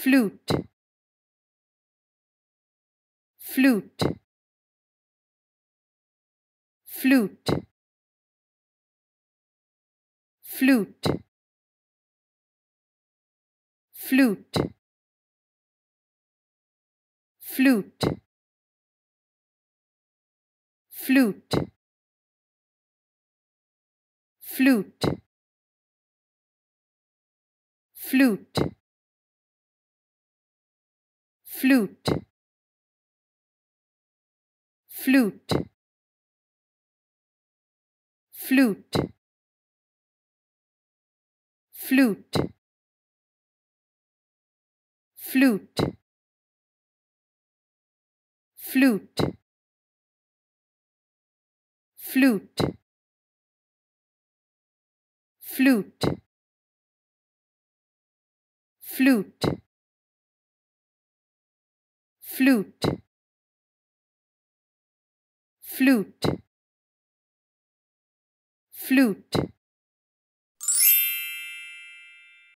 flute flute flute flute flute flute flute flute flute flute flute flute flute flute flute flute flute flute flute flute flute